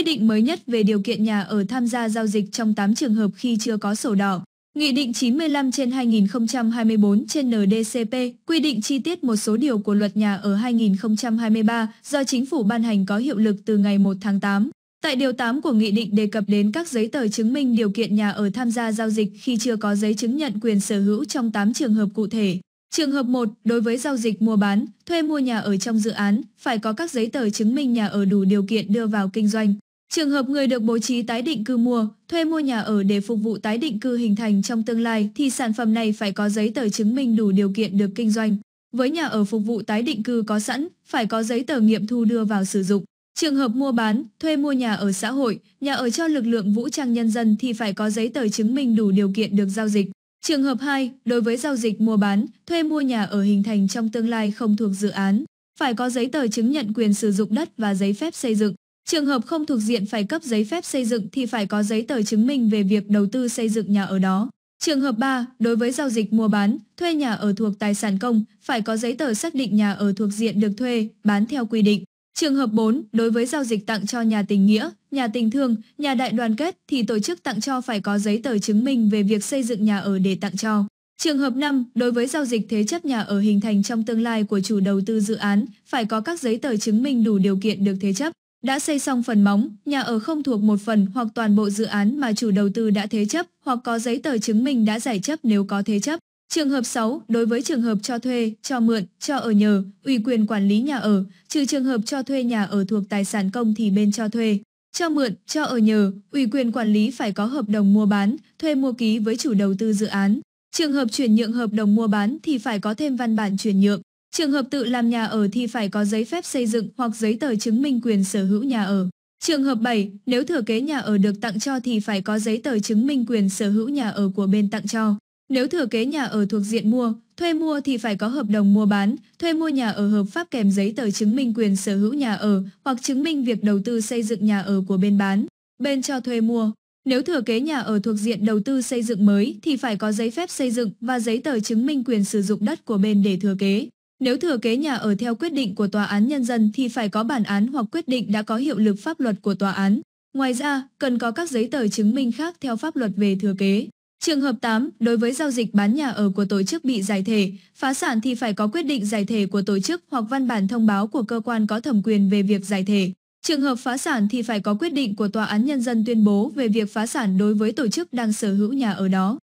Quy định mới nhất về điều kiện nhà ở tham gia giao dịch trong 8 trường hợp khi chưa có sổ đỏ. Nghị định 95 trên 2024 trên NDCP quy định chi tiết một số điều của luật nhà ở 2023 do chính phủ ban hành có hiệu lực từ ngày 1 tháng 8. Tại điều 8 của nghị định đề cập đến các giấy tờ chứng minh điều kiện nhà ở tham gia giao dịch khi chưa có giấy chứng nhận quyền sở hữu trong 8 trường hợp cụ thể. Trường hợp 1, đối với giao dịch mua bán, thuê mua nhà ở trong dự án, phải có các giấy tờ chứng minh nhà ở đủ điều kiện đưa vào kinh doanh. Trường hợp người được bố trí tái định cư mua, thuê mua nhà ở để phục vụ tái định cư hình thành trong tương lai thì sản phẩm này phải có giấy tờ chứng minh đủ điều kiện được kinh doanh. Với nhà ở phục vụ tái định cư có sẵn, phải có giấy tờ nghiệm thu đưa vào sử dụng. Trường hợp mua bán, thuê mua nhà ở xã hội, nhà ở cho lực lượng vũ trang nhân dân thì phải có giấy tờ chứng minh đủ điều kiện được giao dịch. Trường hợp 2, đối với giao dịch mua bán, thuê mua nhà ở hình thành trong tương lai không thuộc dự án, phải có giấy tờ chứng nhận quyền sử dụng đất và giấy phép xây dựng. Trường hợp không thuộc diện phải cấp giấy phép xây dựng thì phải có giấy tờ chứng minh về việc đầu tư xây dựng nhà ở đó. Trường hợp 3, đối với giao dịch mua bán, thuê nhà ở thuộc tài sản công, phải có giấy tờ xác định nhà ở thuộc diện được thuê, bán theo quy định. Trường hợp 4, đối với giao dịch tặng cho nhà tình nghĩa, nhà tình thương, nhà đại đoàn kết thì tổ chức tặng cho phải có giấy tờ chứng minh về việc xây dựng nhà ở để tặng cho. Trường hợp 5, đối với giao dịch thế chấp nhà ở hình thành trong tương lai của chủ đầu tư dự án, phải có các giấy tờ chứng minh đủ điều kiện được thế chấp đã xây xong phần móng, nhà ở không thuộc một phần hoặc toàn bộ dự án mà chủ đầu tư đã thế chấp hoặc có giấy tờ chứng minh đã giải chấp nếu có thế chấp. Trường hợp 6, đối với trường hợp cho thuê, cho mượn, cho ở nhờ, ủy quyền quản lý nhà ở, trừ trường hợp cho thuê nhà ở thuộc tài sản công thì bên cho thuê, cho mượn, cho ở nhờ, ủy quyền quản lý phải có hợp đồng mua bán, thuê mua ký với chủ đầu tư dự án. Trường hợp chuyển nhượng hợp đồng mua bán thì phải có thêm văn bản chuyển nhượng. Trường hợp tự làm nhà ở thì phải có giấy phép xây dựng hoặc giấy tờ chứng minh quyền sở hữu nhà ở. Trường hợp 7, nếu thừa kế nhà ở được tặng cho thì phải có giấy tờ chứng minh quyền sở hữu nhà ở của bên tặng cho. Nếu thừa kế nhà ở thuộc diện mua, thuê mua thì phải có hợp đồng mua bán, thuê mua nhà ở hợp pháp kèm giấy tờ chứng minh quyền sở hữu nhà ở hoặc chứng minh việc đầu tư xây dựng nhà ở của bên bán, bên cho thuê mua. Nếu thừa kế nhà ở thuộc diện đầu tư xây dựng mới thì phải có giấy phép xây dựng và giấy tờ chứng minh quyền sử dụng đất của bên để thừa kế. Nếu thừa kế nhà ở theo quyết định của tòa án nhân dân thì phải có bản án hoặc quyết định đã có hiệu lực pháp luật của tòa án. Ngoài ra, cần có các giấy tờ chứng minh khác theo pháp luật về thừa kế. Trường hợp 8, đối với giao dịch bán nhà ở của tổ chức bị giải thể, phá sản thì phải có quyết định giải thể của tổ chức hoặc văn bản thông báo của cơ quan có thẩm quyền về việc giải thể. Trường hợp phá sản thì phải có quyết định của tòa án nhân dân tuyên bố về việc phá sản đối với tổ chức đang sở hữu nhà ở đó.